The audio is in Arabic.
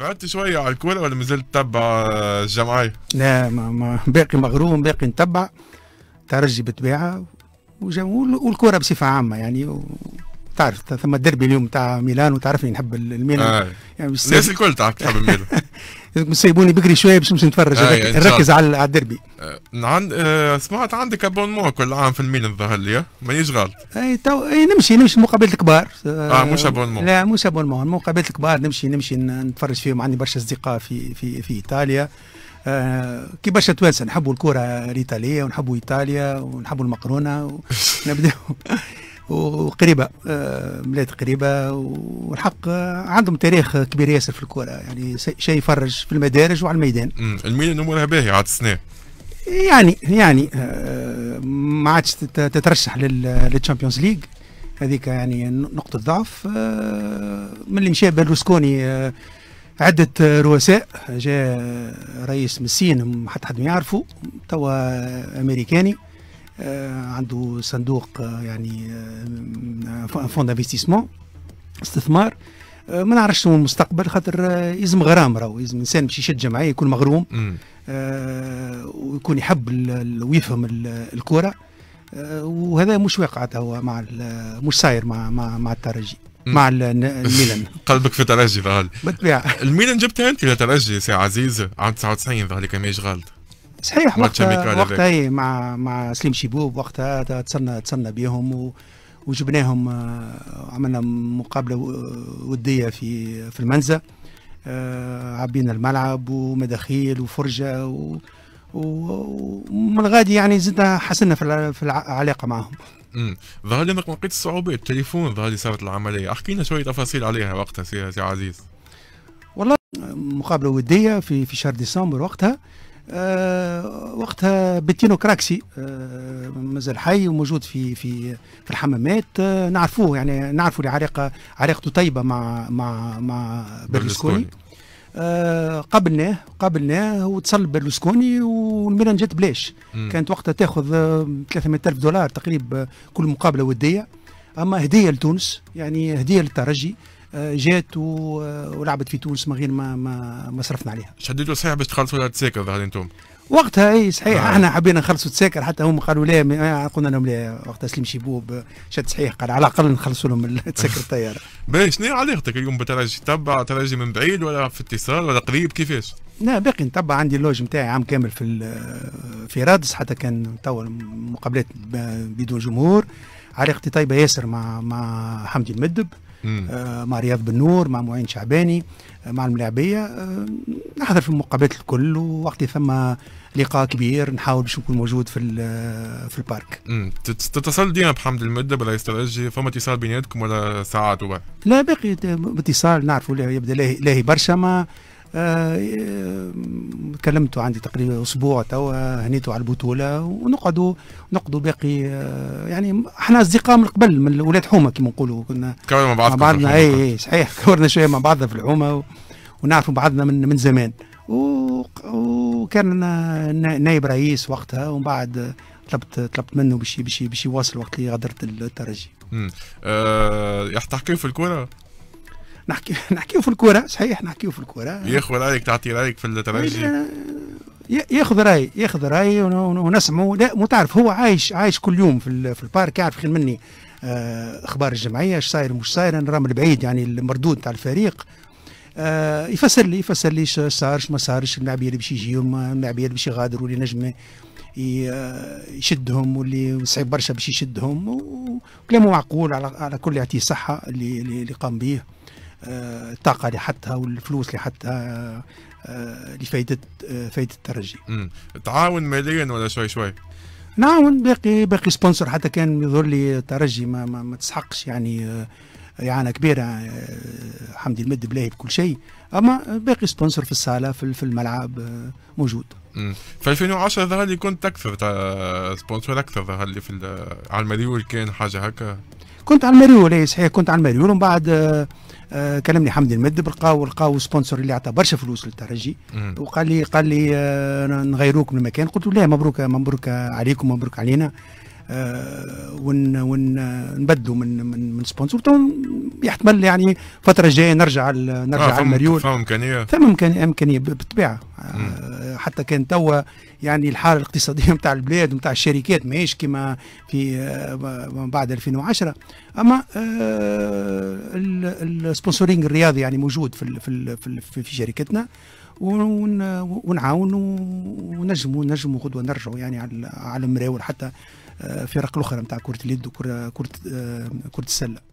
بعدت شوية على الكورة ولا مازلت تتبع الجمعية؟ لا ما, ما باقي مغروم باقي نتبع ترجي بالطبيعة والكورة بصفة عامة يعني و... تعرف ثم الدربي اليوم تاع ميلان وتعرفني نحب الميلان آه. يعني الناس الكل تعرف تحب الميلان سيبوني بكري شويه باش نمشي نتفرج إيه، نركز على على الدربي إيه، عند... آه سمعت عندك ابونمون كل عام في الميلان الظاهر لي مانيش غلط اي تو اي نمشي نمشي مقابله الكبار اه, آه مش ابونمون لا مش ابونمون مقابله الكبار نمشي نمشي نتفرج فيهم عندي برشا اصدقاء في في في ايطاليا آه كي برشا توانسه نحبوا الكره الايطاليه ونحبوا ايطاليا ونحبوا المقرونه ونبداو وقريبه بلاد آه، قريبه والحق آه، عندهم تاريخ كبير ياسر في الكوره يعني شيء يفرج في المدارج وعلى الميدان الميلان امورها باهي عاد السنه يعني يعني آه، ما عادش تترشح للتشامبيونز ليج هذيك يعني نقطة ضعف من اللي مشى بيرلوسكوني عدة رؤساء جاء رئيس مسين حتى حد ما يعرفه توا أمريكاني آه، عنده صندوق آه، يعني آه، فون دانفستيسمون استثمار ما نعرفش شنو المستقبل خاطر يلزم غرام راهو يلزم انسان باش يشد جمعيه يكون مغروم ويكون يحب ويفهم الكره وهذا مش واقع هو مع مش صاير مع مع, مع الترجي مع الميلان قلبك في ترجي بالطبيعه الميلان جبتها انت لترجي سي عزيز عام 99 ظهر لي كان غلط صحيح وقتها وقتها مع مع سليم شيبوب وقتها تصلنا تصلنا بهم و وجبناهم آه، عملنا مقابله وديه في في المنزه آه، عبينا الملعب ومداخيل وفرجه ومن غادي يعني زدنا حسنا في, في العلاقه معهم ظهر لي انك لقيت الصعوبات التليفون ظهر لي صارت العمليه احكي لنا شويه تفاصيل عليها وقتها سي عزيز والله مقابله وديه في في شهر ديسمبر وقتها آه، وقتها بتينو كراكسي آه، مازال حي وموجود في في في الحمامات آه، نعرفوه يعني نعرفوا علاقه علاقته طيبه مع مع مع برلسكوني قابلناه قابلناه واتصل برلسكوني والميلان جات بلاش كانت وقتها تاخذ 300000 دولار تقريبا كل مقابله وديه اما هديه لتونس يعني هديه للترجي آه، جات آه، ولعبت في تونس من غير ما ما, ما صرفنا عليها. شديتوا صحيح باش تخلصوا لها تساكر ظهر انتم؟ وقتها اي صحيح آه. احنا حبينا نخلصوا تساكر حتى هم قالوا لا قلنا لهم لا وقتها سليم شيبوب شد صحيح قال على الاقل نخلصوا لهم تساكر الطياره. باهي شنو علاقتك اليوم بالترجي تبع ترجي من بعيد ولا في اتصال ولا قريب كيفاش؟ لا باقي نتبع عندي اللوج نتاعي عام كامل في في رادس حتى كان توا مقابلات بدون جمهور علاقتي طيبه ياسر مع مع حمدي المدب آه، مع رياض بن نور مع معين شعباني آه، مع الملاعبيه آه، نحضر في المقابلات الكل ووقت ثم لقاء كبير نحاول باش نكون موجود في في البارك. تتصل ديما بحمد المده بلا يسترجي فما اتصال بيناتكم ولا ساعات ولا؟ لا باقي اتصال نعرفوا يبدا لاهي برشا ما آه، كلمته عندي تقريبا اسبوع توا هنيته على البطوله ونقعدوا نقعدوا باقي آه، يعني احنا اصدقاء من قبل من ولاد حومه كما نقولوا كنا تكورنا مع بعضنا مع بعضنا اي اي صحيح كبرنا شويه مع بعضنا في الحومه و... ونعرفوا بعضنا من من زمان و... وكان نائب رئيس وقتها ومن بعد طلبت طلبت منه باش باش باش يواصل وقت اللي غادرت الترجي. امم أه تحكيو في الكوره؟ نحكي نحكيو في الكوره صحيح نحكيو في الكوره ياخذ رايك تعطي رايك في الترجي ياخذ راي ياخذ راي ونسمعه لا مو تعرف هو عايش عايش كل يوم في, في البارك يعرف خير مني آه، اخبار الجمعيه اش صاير مش صاير انا رام البعيد يعني المردود تاع الفريق آه، يفسر لي يفسر لي ايش صار اش ما صارش اللاعبين اللي باش يجيو اللاعبين اللي باش يغادروا اللي نجم آه، يشدهم واللي صعيب برشا باش يشدهم وكلامه معقول على على كل يعطيه صحه اللي اللي قام به الطاقه آه، اللي حطها والفلوس اللي حطها آه، آه، لفائده فائده الترجي. تعاون ماليا ولا شوي شوي؟ نعاون باقي باقي سبونسر حتى كان يظهر لي الترجي ما, ما, ما تسحقش يعني إعانة كبيرة حمد المد بلاهي بكل شيء أما باقي سبونسر في الصالة في الملعب موجود في 2010 ظهر لي كنت أكثر سبونسر أكثر ظهر لي في على المريول كان حاجة هكا كنت على المريول أي صحيح كنت على المريول ومن بعد آه كلمني حمد المد بالقاو لقاو سبونسر اللي عطى برشا فلوس للترجي وقال لي قال لي آه، نغيروك من المكان قلت له لا مبروك مبروك عليكم مبروك علينا آه، ون ونبدوا من من من سبونسور يحتمل يعني الفتره الجايه نرجع ال نرجع آه المريول فهم امكانيه فما امكانيه امكانيه بالطبيعه آه، حتى كان توا يعني الحاله الاقتصاديه نتاع البلاد نتاع الشركات ماهيش كما في آه، من بعد 2010 اما السبونسورينغ الرياضي يعني موجود في في في, في شركتنا ونعاون ونجموا نجموا غدوه نرجعوا يعني على على المراول حتى الفرق الاخرى نتاع كره اليد وكره كره آه، كره السله